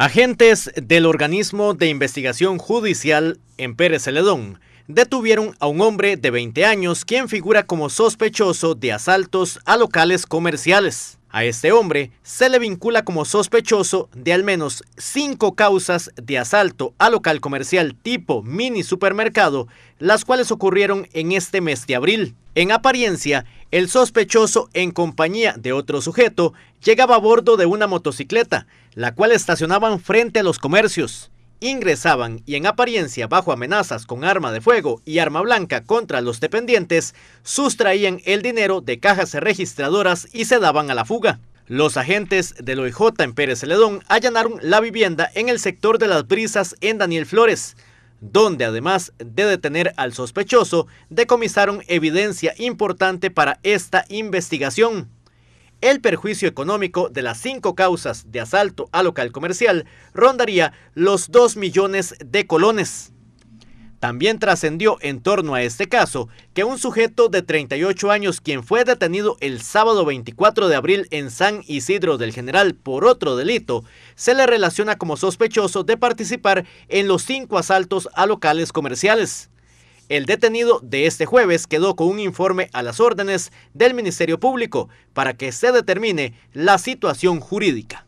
Agentes del organismo de investigación judicial en Pérez Celedón detuvieron a un hombre de 20 años quien figura como sospechoso de asaltos a locales comerciales. A este hombre se le vincula como sospechoso de al menos cinco causas de asalto a local comercial tipo mini supermercado, las cuales ocurrieron en este mes de abril. En apariencia, el sospechoso, en compañía de otro sujeto, llegaba a bordo de una motocicleta, la cual estacionaban frente a los comercios ingresaban y en apariencia bajo amenazas con arma de fuego y arma blanca contra los dependientes, sustraían el dinero de cajas registradoras y se daban a la fuga. Los agentes de OIJ en Pérez Celedón allanaron la vivienda en el sector de las brisas en Daniel Flores, donde además de detener al sospechoso, decomisaron evidencia importante para esta investigación el perjuicio económico de las cinco causas de asalto a local comercial rondaría los 2 millones de colones. También trascendió en torno a este caso que un sujeto de 38 años, quien fue detenido el sábado 24 de abril en San Isidro del General por otro delito, se le relaciona como sospechoso de participar en los cinco asaltos a locales comerciales. El detenido de este jueves quedó con un informe a las órdenes del Ministerio Público para que se determine la situación jurídica.